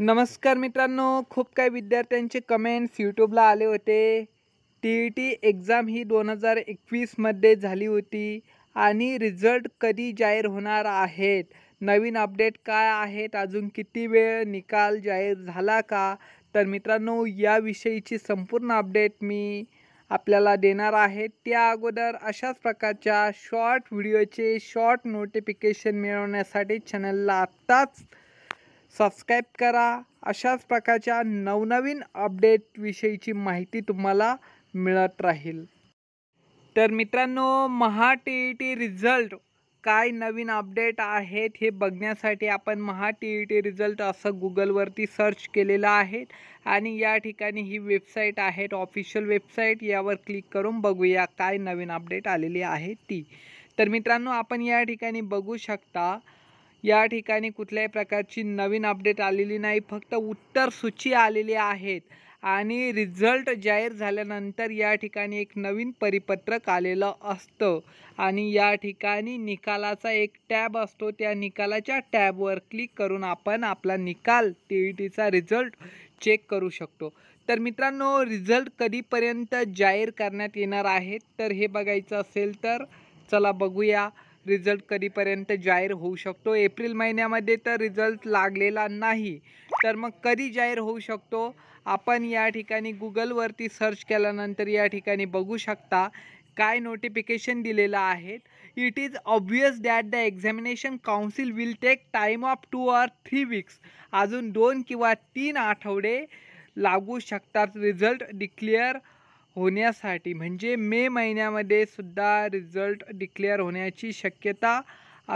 नमस्कार मित्रांनो खूप काही विद्यार्थ्यांचे कमेंट्स यूट्यूबला आले होते टी ई टी एक्झाम ही दोन हजार एकवीसमध्ये झाली होती आणि रिझल्ट कधी जाहीर होणार आहेत नवीन अपडेट काय आहेत अजून किती वेळ निकाल जाहीर झाला का तर मित्रांनो याविषयीची संपूर्ण अपडेट मी आपल्याला देणार आहे त्या अगोदर अशाच प्रकारच्या शॉर्ट व्हिडिओचे शॉर्ट नोटिफिकेशन मिळवण्यासाठी चॅनलला आत्ताच सबस्क्राईब करा अशाच प्रकारच्या नवनवीन अपडेटविषयीची माहिती तुम्हाला मिळत राहील तर मित्रांनो Maha T E T result काय नवीन अपडेट आहेत हे बघण्यासाठी आपण Maha T E T result असं गुगलवरती सर्च केलेलं आहे आणि या ठिकाणी ही वेबसाईट आहेत ऑफिशियल वेबसाईट यावर क्लिक करून बघूया काय नवीन अपडेट आलेली आहे ती तर मित्रांनो आपण या ठिकाणी बघू शकता या ठिकाणी कुठल्याही प्रकारची नवीन अपडेट आलेली नाही फक्त उत्तर सूची आलेली आहेत आणि रिझल्ट जाहीर झाल्यानंतर या ठिकाणी एक नवीन परिपत्रक आलेलं असतं आणि या ठिकाणी निकालाचा एक टॅब असतो त्या निकालाच्या टॅबवर क्लिक करून आपण आपला निकाल टी ई टीचा रिझल्ट चेक करू शकतो तर मित्रांनो रिझल्ट कधीपर्यंत जाहीर करण्यात येणार आहेत तर हे बघायचं असेल तर चला बघूया रिझल्ट कधीपर्यंत जाहीर होऊ शकतो एप्रिल महिन्यामध्ये तर रिझल्ट लागलेला नाही तर मग कधी जाहीर होऊ शकतो आपण या ठिकाणी गुगलवरती सर्च केल्यानंतर या ठिकाणी बघू शकता काय नोटिफिकेशन दिलेलं आहे it is obvious that the examination council will take time of two or three weeks अजून दोन किंवा तीन आठवडे लागू शकतात रिझल्ट डिक्लेअर होण्यासाठी म्हणजे मे महिन्यामध्ये सुद्धा रिझल्ट डिक्लेअर होण्याची शक्यता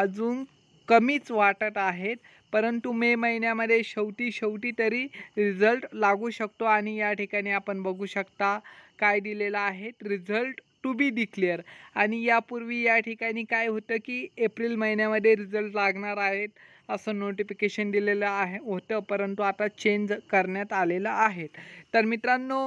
अजून कमीच वाटत आहेत परंतु मे महिन्यामध्ये शेवटी शेवटी तरी रिझल्ट लागू शकतो आणि या ठिकाणी आपण बघू शकता काय दिलेलं आहे रिझल्ट टू बी डिक्लेअर आणि यापूर्वी या ठिकाणी काय होतं की एप्रिल महिन्यामध्ये रिझल्ट लागणार आहेत असं नोटिफिकेशन दिलेलं आहे होतं परंतु आता चेंज करण्यात आलेलं आहे तर मित्रांनो